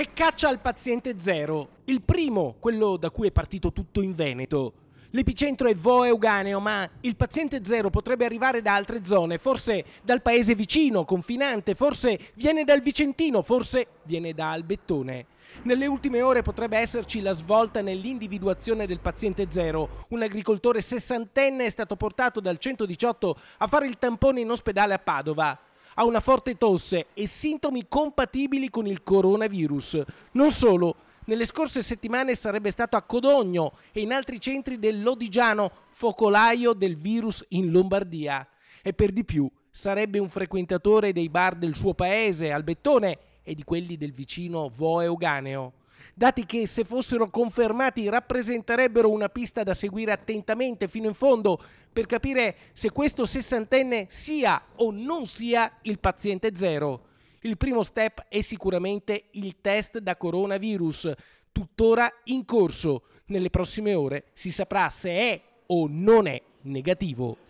e caccia al paziente zero. Il primo, quello da cui è partito tutto in Veneto. L'epicentro è Vo Euganeo, ma il paziente zero potrebbe arrivare da altre zone, forse dal paese vicino, confinante, forse viene dal Vicentino, forse viene da Albettone. Nelle ultime ore potrebbe esserci la svolta nell'individuazione del paziente zero. Un agricoltore sessantenne è stato portato dal 118 a fare il tampone in ospedale a Padova ha una forte tosse e sintomi compatibili con il coronavirus. Non solo, nelle scorse settimane sarebbe stato a Codogno e in altri centri dell'Odigiano focolaio del virus in Lombardia. E per di più sarebbe un frequentatore dei bar del suo paese, Albettone, e di quelli del vicino Voe Oganeo dati che se fossero confermati rappresenterebbero una pista da seguire attentamente fino in fondo per capire se questo sessantenne sia o non sia il paziente zero. Il primo step è sicuramente il test da coronavirus, tuttora in corso. Nelle prossime ore si saprà se è o non è negativo.